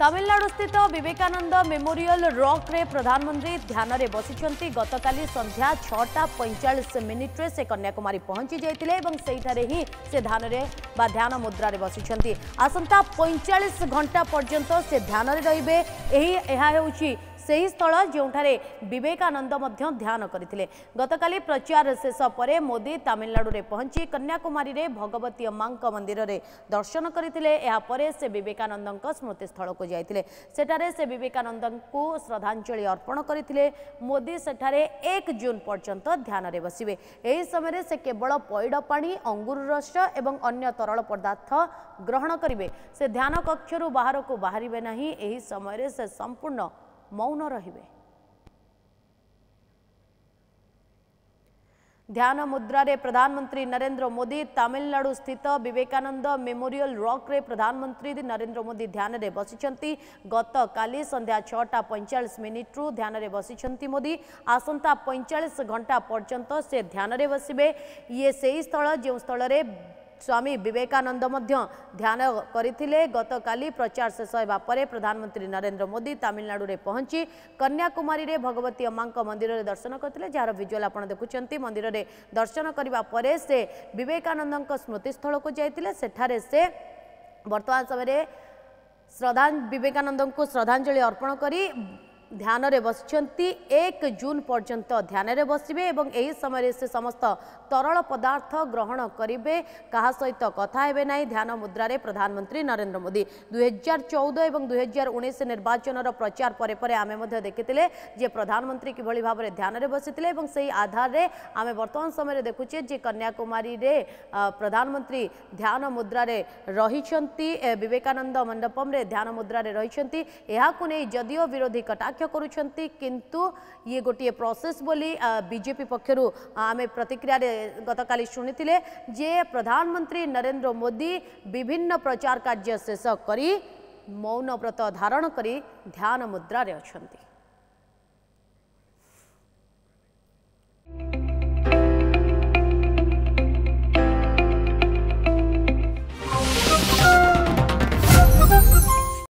ତାମିଲନାଡୁସ୍ଥିତ Vivekananda memorial ରକ୍ରେ ପ୍ରଧାନମନ୍ତ୍ରୀ ଧ୍ୟାନରେ ବସିଛନ୍ତି ଗତକାଲି ସନ୍ଧ୍ୟା ଛଅଟା ପଇଁଚାଳିଶ ମିନିଟ୍ରେ ସେ କନ୍ୟାକୁମାରୀ ପହଞ୍ଚି ଯାଇଥିଲେ ଏବଂ ସେହିଠାରେ ହିଁ ସେ ଧ୍ୟାନରେ ବା ଧ୍ୟାନ ମୁଦ୍ରାରେ ବସିଛନ୍ତି ଆସନ୍ତା ପଇଁଚାଳିଶ ଘଣ୍ଟା ପର୍ଯ୍ୟନ୍ତ ସେ ଧ୍ୟାନରେ ରହିବେ ଏହି ଏହା ହେଉଛି सही स्थल ध्यान बवेकनन्दान गरि प्रचार शेष पर मोदी तामनाडुले पहुंची कन्याकुमारी भगवती मान्दिरे दर्शन गरिपीकनन्दको स्मृतिस्थलको जाइसके बेकन श्रद्धाञ्जली अर्पण मोदी सठ एक जुन पर्यन्त बस्यो से केवल पैड पा अङ्गर रस अन्य तरल पदार्थ ग्रहण गरेसान कक्षा बाह्रे नै से समयू मौन रे ध्यान मुद्रे प्रधानमंत्री नरेंद्र मोदी तमिलनाडु स्थित बेकानंद मेमोरियल रॉक रे प्रधानमंत्री नरेंद्र मोदी ध्यान में बसी गत काली संध्या छटा पैंचाश मिनिट्रु ध्यान में बसी मोदी आसंता पैंचाश घंटा पर्यंत से ध्यान में बसवे ये से ही स्थल जो स्थल ସ୍ୱାମୀ ବିବେକାନନ୍ଦ ମଧ୍ୟ ଧ୍ୟାନ କରିଥିଲେ ଗତକାଲି ପ୍ରଚାର ଶେଷ ହେବା ପରେ ପ୍ରଧାନମନ୍ତ୍ରୀ ନରେନ୍ଦ୍ର ମୋଦି ତାମିଲନାଡ଼ୁରେ ପହଞ୍ଚି କନ୍ୟାକୁମାରୀରେ ଭଗବତୀ ଅମ୍ମାଙ୍କ ମନ୍ଦିରରେ ଦର୍ଶନ କରିଥିଲେ ଯାହାର ଭିଜୁଆଲ୍ ଆପଣ ଦେଖୁଛନ୍ତି ମନ୍ଦିରରେ ଦର୍ଶନ କରିବା ପରେ ସେ ବିବେକାନନ୍ଦଙ୍କ ସ୍ମୃତିସ୍ଥଳକୁ ଯାଇଥିଲେ ସେଠାରେ ସେ ବର୍ତ୍ତମାନ ସମୟରେ ଶ୍ରଦ୍ଧା ବିବେକାନନ୍ଦଙ୍କୁ ଶ୍ରଦ୍ଧାଞ୍ଜଳି ଅର୍ପଣ କରି ध्यान बस एक जून पर्यंत ध्यान बस समय से समस्त तरल पदार्थ ग्रहण करे क्या सहित कथे ना ध्यान मुद्रे प्रधानमंत्री नरेन्द्र मोदी दुईहजार चौदह और दुईहजार उन्नीस निर्वाचन प्रचार पर आम देखी जे प्रधानमंत्री किभली भाव में ध्यान बसी से ही आधार में आम बर्तमान समय देखुचे जे कन्याकुमारी प्रधानमंत्री ध्यान मुद्रा रही बेकानंद मंडपम ध्यान मुद्रा रही जदिओ विरोधी कटाक्ष व्याख्या କରୁଛନ୍ତି କିନ୍ତୁ ଇଏ ଗୋଟିଏ ପ୍ରୋସେସ୍ ବୋଲି ବିଜେପି ପକ୍ଷରୁ ଆମେ ପ୍ରତିକ୍ରିୟାରେ ଗତକାଲି ଶୁଣିଥିଲେ ଯେ ପ୍ରଧାନମନ୍ତ୍ରୀ ନରେନ୍ଦ୍ର ମୋଦି ବିଭିନ୍ନ ପ୍ରଚାର କାର୍ଯ୍ୟ ଶେଷ କରି ମୌନବ୍ରତ ଧାରଣ କରି ଧ୍ୟାନ ମୁଦ୍ରାରେ ଅଛନ୍ତି